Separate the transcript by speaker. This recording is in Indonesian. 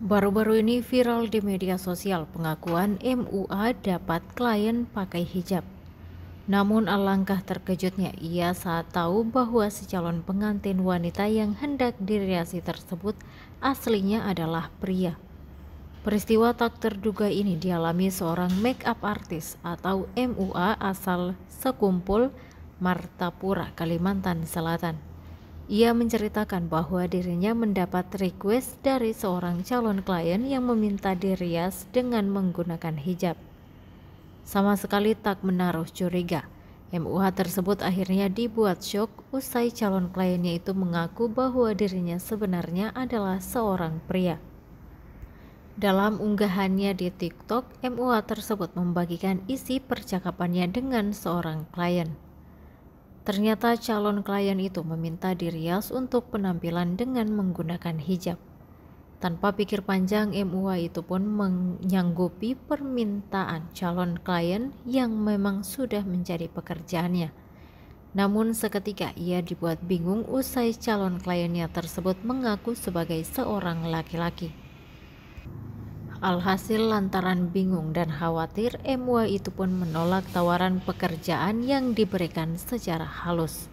Speaker 1: Baru-baru ini viral di media sosial pengakuan MUA dapat klien pakai hijab. Namun alangkah terkejutnya ia saat tahu bahwa calon pengantin wanita yang hendak diriasi tersebut aslinya adalah pria. Peristiwa tak terduga ini dialami seorang make up artis atau MUA asal Sekumpul, Martapura, Kalimantan Selatan. Ia menceritakan bahwa dirinya mendapat request dari seorang calon klien yang meminta dirias dengan menggunakan hijab. Sama sekali tak menaruh curiga. MUH tersebut akhirnya dibuat syok usai calon kliennya itu mengaku bahwa dirinya sebenarnya adalah seorang pria. Dalam unggahannya di TikTok, MUA tersebut membagikan isi percakapannya dengan seorang klien. Ternyata calon klien itu meminta dirias untuk penampilan dengan menggunakan hijab. Tanpa pikir panjang, MUA itu pun menyanggupi permintaan calon klien yang memang sudah menjadi pekerjaannya. Namun seketika ia dibuat bingung usai calon kliennya tersebut mengaku sebagai seorang laki-laki. Alhasil lantaran bingung dan khawatir, Mua itu pun menolak tawaran pekerjaan yang diberikan secara halus.